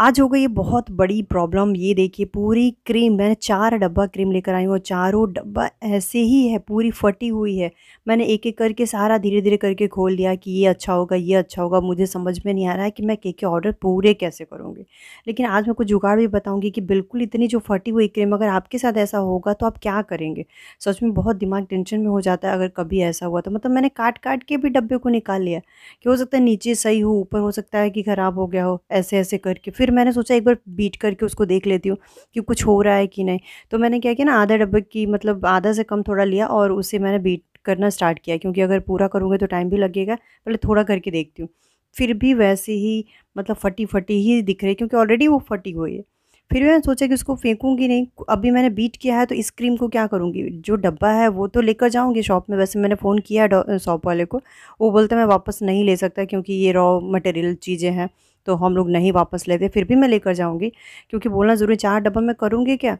आज हो गई ये बहुत बड़ी प्रॉब्लम ये देखिए पूरी क्रीम मैंने चार डब्बा क्रीम लेकर आई हूँ और चारों डब्बा ऐसे ही है पूरी फटी हुई है मैंने एक एक करके सारा धीरे धीरे करके खोल दिया कि ये अच्छा होगा ये अच्छा होगा मुझे समझ में नहीं आ रहा है कि मैं के के ऑर्डर पूरे कैसे करूँगी लेकिन आज मैं कुछ जुगाड़ भी बताऊँगी कि बिल्कुल इतनी जो फटी हुई क्रीम अगर आपके साथ ऐसा होगा तो आप क्या करेंगे सच में बहुत दिमाग टेंशन में हो जाता है अगर कभी ऐसा हुआ तो मतलब मैंने काट काट के भी डब्बे को निकाल लिया कि हो सकता है नीचे सही हो ऊपर हो सकता है कि ख़राब हो गया हो ऐसे ऐसे करके फिर मैंने सोचा एक बार बीट करके उसको देख लेती हूँ कि कुछ हो रहा है कि नहीं तो मैंने क्या किया ना आधा डब्बे की मतलब आधा से कम थोड़ा लिया और उसे मैंने बीट करना स्टार्ट किया क्योंकि अगर पूरा करूँगे तो टाइम भी लगेगा पहले थोड़ा करके देखती हूँ फिर भी वैसे ही मतलब फटी फटी ही दिख रही क्योंकि ऑलरेडी वो फटी हुई है फिर मैंने सोचा कि उसको फेंकूंगी नहीं अभी मैंने बीट किया है तो इस क्रीम को क्या करूँगी जो डब्बा है वो तो लेकर जाऊँगी शॉप में वैसे मैंने फ़ोन किया है शॉप वाले को वो बोलते मैं वापस नहीं ले सकता क्योंकि ये रॉ मटेरियल चीज़ें हैं तो हम लोग नहीं वापस लेते फिर भी मैं लेकर जाऊँगी क्योंकि बोलना ज़रूरी चार डब्बा मैं करूँगी क्या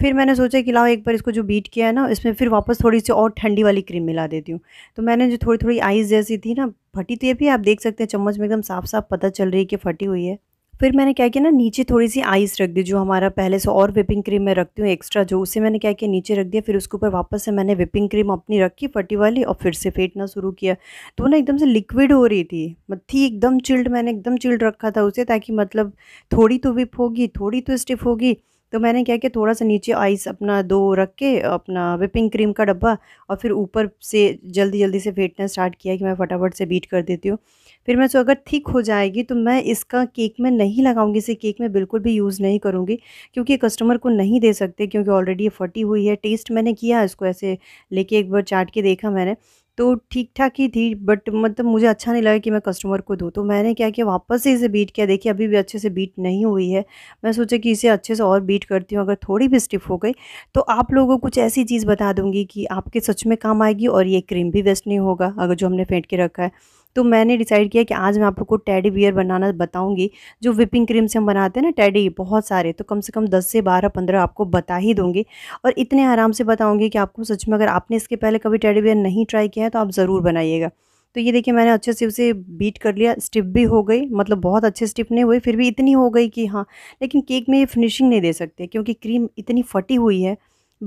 फिर मैंने सोचा कि लाओ एक बार इसको जो बीट किया है ना इसमें फिर वापस थोड़ी सी और ठंडी वाली क्रीम मिला देती हूँ तो मैंने जो थोड़ी थोड़ी आइस जैसी थी ना फटी थी तो भी आप देख सकते हैं चम्मच में एकदम साफ साफ पता चल रही है कि फटी हुई है फिर मैंने क्या किया ना नीचे थोड़ी सी आइस रख दी जो हमारा पहले से और विपिंग क्रीम मैं रखती हूँ एक्स्ट्रा जो उसे मैंने क्या किया नीचे रख दिया फिर उसके ऊपर वापस से मैंने विपिंग क्रीम अपनी रखी फटी वाली और फिर से फेंटना शुरू किया तो ना एकदम से लिक्विड हो रही थी मत थी एकदम चिल्ड मैंने एकदम चिल्ड रखा था उसे ताकि मतलब थोड़ी तो विप होगी थोड़ी तो स्टिफ होगी तो मैंने क्या किया थोड़ा सा नीचे आइस अपना दो रख के अपना विपिंग क्रीम का डब्बा और फिर ऊपर से जल्दी जल्दी से फेंटना स्टार्ट किया कि मैं फटाफट से बीट कर देती हूँ फिर मैं सो अगर थिक हो जाएगी तो मैं इसका केक में नहीं लगाऊंगी इसे केक में बिल्कुल भी यूज़ नहीं करूँगी क्योंकि कस्टमर को नहीं दे सकते क्योंकि ऑलरेडी ये फटी हुई है टेस्ट मैंने किया इसको ऐसे लेके एक बार चाट के देखा मैंने तो ठीक ठाक ही थी बट मतलब मुझे अच्छा नहीं लगा कि मैं कस्टमर को दूँ तो मैंने क्या किया वापस से इसे बीट किया देखिए अभी भी अच्छे से बीट नहीं हुई है मैं सोचा कि इसे अच्छे से और बीट करती हूँ अगर थोड़ी भी स्टिफ हो गई तो आप लोगों को कुछ ऐसी चीज़ बता दूँगी कि आपके सच में काम आएगी और ये क्रीम भी वेस्ट नहीं होगा अगर जो हमने फेंट के रखा है तो मैंने डिसाइड किया कि आज मैं आप लोग को टैडी बियर बनाना बताऊँगी जो विपिंग क्रीम से हम बनाते हैं ना टैडी बहुत सारे तो कम से कम दस से बारह पंद्रह आपको बता ही दूँगी और इतने आराम से बताऊँगी कि आपको सच में अगर आपने इसके पहले कभी टैडी बियर नहीं ट्राई किया है तो आप ज़रूर बनाइएगा तो ये देखिए मैंने अच्छे से उसे बीट कर लिया स्टिप भी हो गई मतलब बहुत अच्छे स्टिप नहीं हुए फिर भी इतनी हो गई कि हाँ लेकिन केक में ये फिनिशिंग नहीं दे सकते क्योंकि क्रीम इतनी फटी हुई है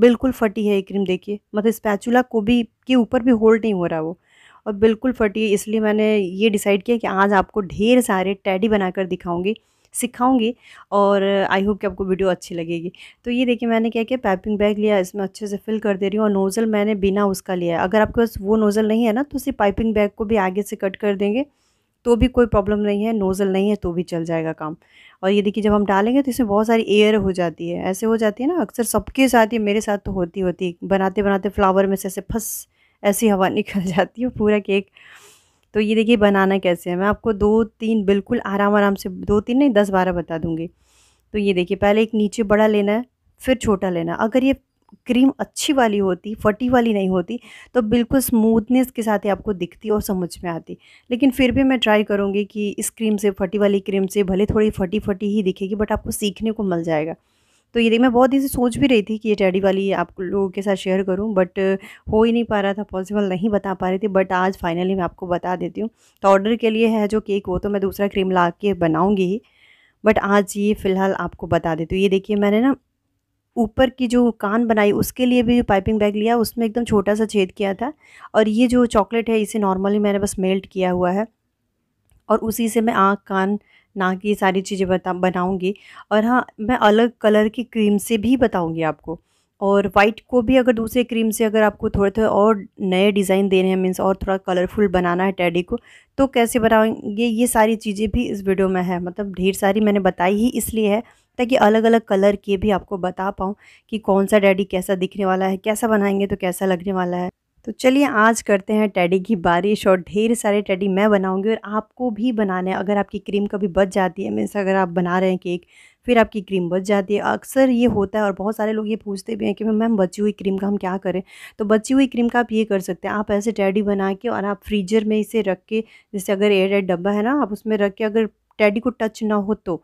बिल्कुल फटी है ये क्रीम देखिए मतलब स्पैचुला को भी के ऊपर भी होल्ड नहीं हो रहा वो और बिल्कुल फटी है इसलिए मैंने ये डिसाइड किया कि आज आपको ढेर सारे टैडी बनाकर दिखाऊंगी सिखाऊंगी और आई होप कि आपको वीडियो अच्छी लगेगी तो ये देखिए मैंने क्या किया पैपिंग बैग लिया इसमें अच्छे से फिल कर दे रही हूँ और नोज़ल मैंने बिना उसका लिया है अगर आपके पास वो नोज़ल नहीं है ना तो उसी पाइपिंग बैग को भी आगे से कट कर देंगे तो भी कोई प्रॉब्लम नहीं है नोज़ल नहीं है तो भी चल जाएगा काम और ये देखिए जब हम डालेंगे तो इसमें बहुत सारी एयर हो जाती है ऐसे हो जाती है ना अक्सर सबके साथ ही मेरे साथ तो होती होती बनाते बनाते फ्लावर में से ऐसे फंस ऐसी हवा निकल जाती है पूरा केक तो ये देखिए बनाना कैसे है मैं आपको दो तीन बिल्कुल आराम आराम से दो तीन नहीं दस बारह बता दूँगी तो ये देखिए पहले एक नीचे बड़ा लेना है फिर छोटा लेना अगर ये क्रीम अच्छी वाली होती फटी वाली नहीं होती तो बिल्कुल स्मूथनेस के साथ ही आपको दिखती और समझ में आती लेकिन फिर भी मैं ट्राई करूँगी कि इस क्रीम से फटी वाली क्रीम से भले थोड़ी फटी फटी ही दिखेगी बट आपको सीखने को मिल जाएगा तो ये देख मैं बहुत दिन से सोच भी रही थी कि ये टैडी वाली आप लोगों के साथ शेयर करूँ बट हो ही नहीं पा रहा था पॉसिबल नहीं बता पा रही थी बट आज फाइनली मैं आपको बता देती हूँ तो ऑर्डर के लिए है जो केक वो तो मैं दूसरा क्रीम ला के बनाऊँगी ही बट आज ये फ़िलहाल आपको बता देती हूँ ये देखिए मैंने ना ऊपर की जो कान बनाई उसके लिए भी जो पाइपिंग बैग लिया उसमें एकदम छोटा सा छेद किया था और ये जो चॉकलेट है इसे नॉर्मली मैंने बस मेल्ट किया हुआ है और उसी से मैं आँख कान ना कि ये सारी चीज़ें बता बनाऊँगी और हाँ मैं अलग कलर की क्रीम से भी बताऊँगी आपको और वाइट को भी अगर दूसरे क्रीम से अगर आपको थोड़े थोड़े और नए डिज़ाइन देने हैं मीन्स और थोड़ा कलरफुल बनाना है टैडी को तो कैसे बनाएंगे ये सारी चीज़ें भी इस वीडियो में है मतलब ढेर सारी मैंने बताई ही इसलिए है ताकि अलग अलग कलर के भी आपको बता पाऊँ कि कौन सा डैडी कैसा दिखने वाला है कैसा बनाएंगे तो कैसा लगने वाला है तो चलिए आज करते हैं टैडी की बारिश और ढेर सारे टैडी मैं बनाऊंगी और आपको भी बनाने अगर आपकी क्रीम कभी बच जाती है मीन्स अगर आप बना रहे हैं केक फिर आपकी क्रीम बच जाती है अक्सर ये होता है और बहुत सारे लोग ये पूछते भी हैं कि मैम बची हुई क्रीम का हम क्या करें तो बची हुई क्रीम का आप ये कर सकते हैं आप ऐसे टैडी बना के और आप फ्रीजर में इसे रख के जैसे अगर एयर एयर डब्बा है ना आप उसमें रख के अगर टैडी को टच ना हो तो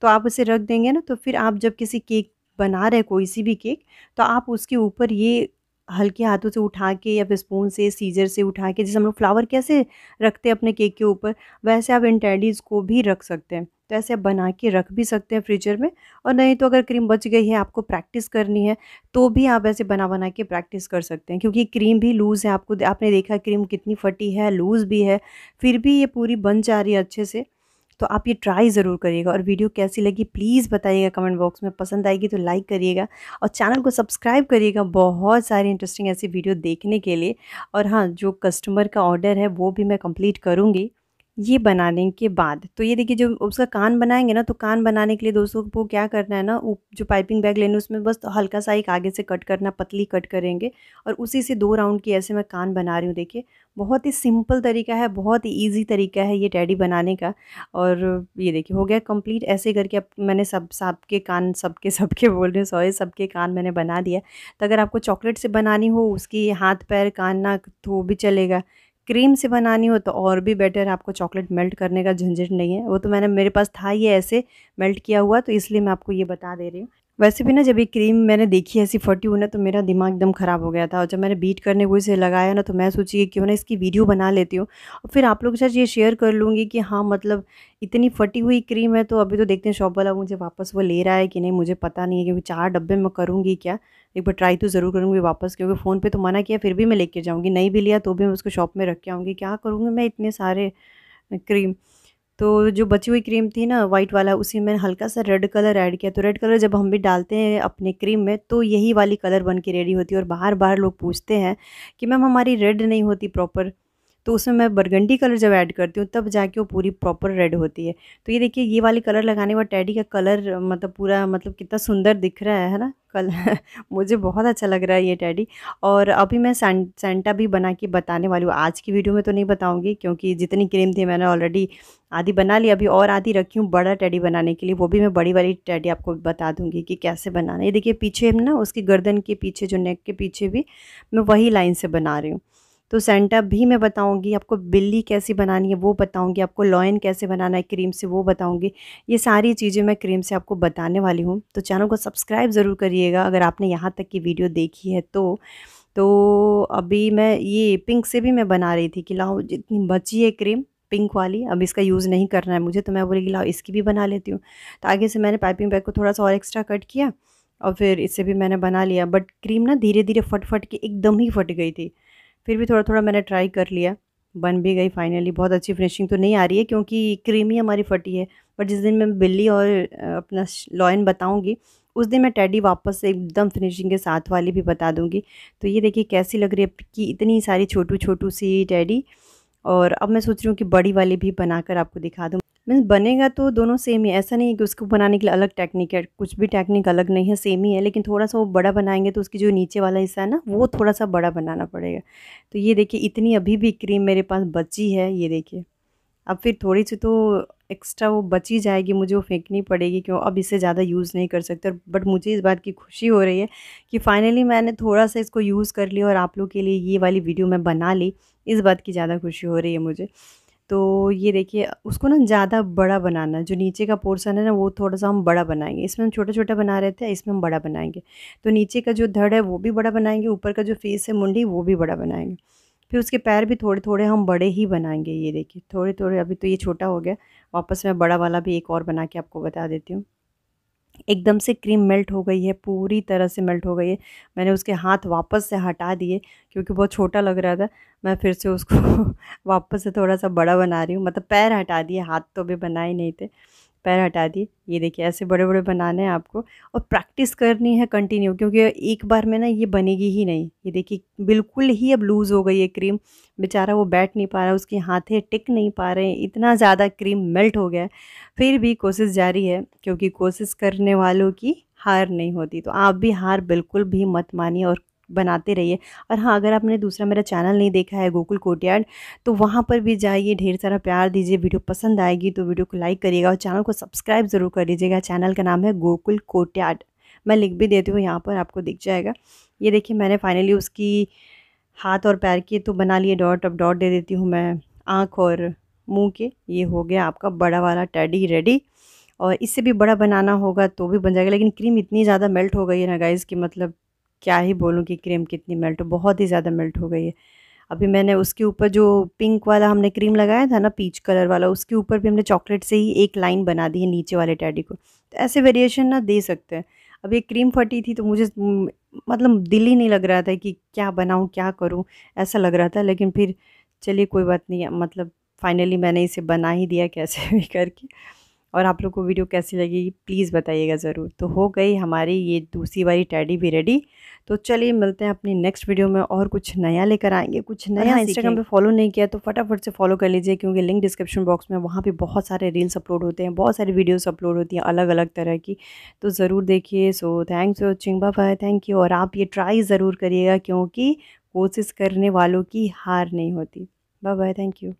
तो आप उसे रख देंगे ना तो फिर आप जब किसी केक बना रहे कोई सी भी केक तो आप उसके ऊपर ये हल्के हाथों से उठा के या फिर स्पून से सीजर से उठा के जैसे हम लोग फ्लावर कैसे रखते हैं अपने केक के ऊपर वैसे आप टैडीज़ को भी रख सकते हैं तो ऐसे आप बना के रख भी सकते हैं फ्रीजर में और नहीं तो अगर क्रीम बच गई है आपको प्रैक्टिस करनी है तो भी आप ऐसे बना बना के प्रैक्टिस कर सकते हैं क्योंकि क्रीम भी लूज़ है आपको आपने देखा क्रीम कितनी फटी है लूज़ भी है फिर भी ये पूरी बन जा रही है अच्छे से तो आप ये ट्राई ज़रूर करिएगा और वीडियो कैसी लगी प्लीज़ बताइएगा कमेंट बॉक्स में पसंद आएगी तो लाइक करिएगा और चैनल को सब्सक्राइब करिएगा बहुत सारे इंटरेस्टिंग ऐसी वीडियो देखने के लिए और हाँ जो कस्टमर का ऑर्डर है वो भी मैं कंप्लीट करूँगी ये बनाने के बाद तो ये देखिए जब उसका कान बनाएंगे ना तो कान बनाने के लिए दोस्तों को क्या करना है ना जो पाइपिंग बैग लेने उसमें बस हल्का सा एक आगे से कट करना पतली कट करेंगे और उसी से दो राउंड की ऐसे मैं कान बना रही हूँ देखिए बहुत ही सिंपल तरीका है बहुत ही ईजी तरीका है ये टैडी बनाने का और ये देखिए हो गया कम्प्लीट ऐसे करके अब मैंने सब सबके कान सबके सबके बोल रहे हैं सॉरी सबके कान मैंने बना दिया तो अगर आपको चॉकलेट से बनानी हो उसकी हाथ पैर कान नाक तो भी चलेगा क्रीम से बनानी हो तो और भी बेटर आपको चॉकलेट मेल्ट करने का झंझट नहीं है वो तो मैंने मेरे पास था ये ऐसे मेल्ट किया हुआ तो इसलिए मैं आपको ये बता दे रही हूँ वैसे भी ना जब ये क्रीम मैंने देखी ऐसी फटी हुई ना तो मेरा दिमाग एकदम ख़राब हो गया था और जब मैंने बीट करने को इसे लगाया ना तो मैं सोची कि क्यों ना इसकी वीडियो बना लेती हूँ और फिर आप लोग के साथ ये शेयर कर लूँगी कि हाँ मतलब इतनी फटी हुई क्रीम है तो अभी तो देखते हैं शॉप वाला मुझे वापस वो ले रहा है कि नहीं मुझे पता नहीं है क्योंकि चार डब्बे मैं करूँगी क्या एक बार ट्राई तो ज़रूर करूँगी वापस क्योंकि फ़ोन पे तो मना किया फिर भी मैं लेके जाऊँगी नहीं भी लिया तो भी मैं उसको शॉप में रख के आऊँगी क्या करूँगी मैं इतने सारे क्रीम तो जो बची हुई क्रीम थी ना वाइट वाला उसी में हल्का सा रेड कलर ऐड किया तो रेड कलर जब हम भी डालते हैं अपने क्रीम में तो यही वाली कलर बन के रेडी होती है और बार बार लोग पूछते हैं कि मैम हमारी रेड नहीं होती प्रॉपर तो उसमें मैं बरगंडी कलर जब ऐड करती हूँ तब जाके वो पूरी प्रॉपर रेड होती है तो ये देखिए ये वाले कलर लगाने के टैडी का कलर मतलब पूरा मतलब कितना सुंदर दिख रहा है है ना कल मुझे बहुत अच्छा लग रहा है ये टैडी और अभी मैं सेंटा भी बना के बताने वाली हूँ आज की वीडियो में तो नहीं बताऊँगी क्योंकि जितनी क्रीम थी मैंने ऑलरेडी आधी बना ली अभी और आधी रखी हूँ बड़ा टैडी बनाने के लिए वो भी मैं बड़ी वाली टैडी आपको बता दूँगी कि कैसे बनाना ये देखिए पीछे ना उसकी गर्दन के पीछे जो नेक के पीछे भी मैं वही लाइन से बना रही हूँ तो सेंटअप भी मैं बताऊंगी आपको बिल्ली कैसी बनानी है वो बताऊंगी आपको लॉयन कैसे बनाना है क्रीम से वो बताऊंगी ये सारी चीज़ें मैं क्रीम से आपको बताने वाली हूँ तो चैनल को सब्सक्राइब ज़रूर करिएगा अगर आपने यहाँ तक की वीडियो देखी है तो तो अभी मैं ये पिंक से भी मैं बना रही थी कि लाओ जितनी बची है क्रीम पिंक वाली अब इसका यूज़ नहीं करना है मुझे तो मैं बोली लाओ इसकी भी बना लेती हूँ तो आगे से मैंने पाइपिंग बैग को थोड़ा सा और एक्स्ट्रा कट किया और फिर इससे भी मैंने बना लिया बट क्रीम ना धीरे धीरे फट फट के एकदम ही फट गई थी फिर भी थोड़ा थोड़ा मैंने ट्राई कर लिया बन भी गई फाइनली बहुत अच्छी फिनिशिंग तो नहीं आ रही है क्योंकि क्रीम ही हमारी फटी है बट जिस दिन मैं बिल्ली और अपना लॉयन बताऊँगी उस दिन मैं टैडी वापस से एकदम फिनिशिंग के साथ वाली भी बता दूँगी तो ये देखिए कैसी लग रही है कि इतनी सारी छोटू छोटू सी टैडी और अब मैं सोच रही हूँ कि बड़ी वाली भी बनाकर आपको दिखा दूँ मीन्स बनेगा तो दोनों सेम ही ऐसा नहीं है कि उसको बनाने के लिए अलग टेक्निक है कुछ भी टेक्निक अलग नहीं है सेम ही है लेकिन थोड़ा सा वो बड़ा बनाएंगे तो उसकी जो नीचे वाला हिस्सा है ना वो थोड़ा सा बड़ा बनाना पड़ेगा तो ये देखिए इतनी अभी भी क्रीम मेरे पास बची है ये देखिए अब फिर थोड़ी सी तो एक्स्ट्रा वो बची जाएगी मुझे वो फेंकनी पड़ेगी क्यों अब इसे ज़्यादा यूज़ नहीं कर सकते बट मुझे इस बात की खुशी हो रही है कि फ़ाइनली मैंने थोड़ा सा इसको यूज़ कर लिया और आप लोग के लिए ये वाली वीडियो मैं बना ली इस बात की ज़्यादा खुशी हो रही है मुझे तो ये देखिए उसको ना ज़्यादा बड़ा बनाना जो नीचे का पोर्सन है ना वो थोड़ा सा हम बड़ा बनाएंगे इसमें हम छोटा छोटा बना रहे थे इसमें हम बड़ा बनाएंगे तो नीचे का जो धड़ है वो भी बड़ा बनाएंगे ऊपर का जो फेस है मुंडी वो भी बड़ा बनाएंगे फिर उसके पैर भी थोड़े थोड़े हम बड़े ही बनाएंगे ये देखिए थोड़े थोड़े अभी तो ये छोटा हो गया वापस मैं बड़ा वाला भी एक और बना के आपको बता देती हूँ एकदम से क्रीम मेल्ट हो गई है पूरी तरह से मेल्ट हो गई है मैंने उसके हाथ वापस से हटा दिए क्योंकि बहुत छोटा लग रहा था मैं फिर से उसको वापस से थोड़ा सा बड़ा बना रही हूँ मतलब पैर हटा दिए हाथ तो अभी बनाए नहीं थे पैर हटा दिए ये देखिए ऐसे बड़े बड़े बनाने हैं आपको और प्रैक्टिस करनी है कंटिन्यू क्योंकि एक बार में ना ये बनेगी ही नहीं ये देखिए बिल्कुल ही अब लूज़ हो गई है क्रीम बेचारा वो बैठ नहीं पा रहा उसके हाथे टिक नहीं पा रहे हैं इतना ज़्यादा क्रीम मेल्ट हो गया फिर भी कोशिश जारी है क्योंकि कोशिश करने वालों की हार नहीं होती तो आप भी हार बिल्कुल भी मत मानिए और बनाते रहिए और हाँ अगर आपने दूसरा मेरा चैनल नहीं देखा है गोकुल कोटियार्ड तो वहाँ पर भी जाइए ढेर सारा प्यार दीजिए वीडियो पसंद आएगी तो वीडियो को लाइक करिएगा और चैनल को सब्सक्राइब ज़रूर कर लीजिएगा चैनल का नाम है गोकुल कोटियार्ड मैं लिख भी देती हूँ यहाँ पर आपको दिख जाएगा ये देखिए मैंने फाइनली उसकी हाथ और पैर के तो बना लिए डॉट अब डॉट दे देती हूँ मैं आँख और मुँह के ये हो गया आपका बड़ा वाला टैडी रेडी और इससे भी बड़ा बनाना होगा तो भी बन जाएगा लेकिन क्रीम इतनी ज़्यादा मेल्ट हो गई है ना गाइज़ कि मतलब क्या ही बोलूँ कि क्रीम कितनी मेल्ट बहुत ही ज़्यादा मेल्ट हो गई है अभी मैंने उसके ऊपर जो पिंक वाला हमने क्रीम लगाया था ना पीच कलर वाला उसके ऊपर भी हमने चॉकलेट से ही एक लाइन बना दी है नीचे वाले टैडी को तो ऐसे वेरिएशन ना दे सकते हैं अब ये क्रीम फटी थी तो मुझे मतलब दिल ही नहीं लग रहा था कि क्या बनाऊँ क्या करूँ ऐसा लग रहा था लेकिन फिर चलिए कोई बात नहीं मतलब फाइनली मैंने इसे बना ही दिया कैसे भी करके और आप लोग को वीडियो कैसी लगी प्लीज़ बताइएगा ज़रूर तो हो गई हमारी ये दूसरी वाली टैडी भी रेडी तो चलिए मिलते हैं अपनी नेक्स्ट वीडियो में और कुछ नया लेकर आएंगे कुछ नया इंस्टाग्राम हाँ, पे फॉलो नहीं किया तो फटाफट से फॉलो कर लीजिए क्योंकि लिंक डिस्क्रिप्शन बॉक्स में वहाँ पे बहुत सारे रील्स अपलोड होते हैं बहुत सारी वीडियोस अपलोड होती हैं अलग अलग तरह की तो ज़रूर देखिए so thanks for watching bye thank you और आप ये ट्राई ज़रूर करिएगा क्योंकि कोशिश करने वालों की हार नहीं होती बाय बाय थैंक यू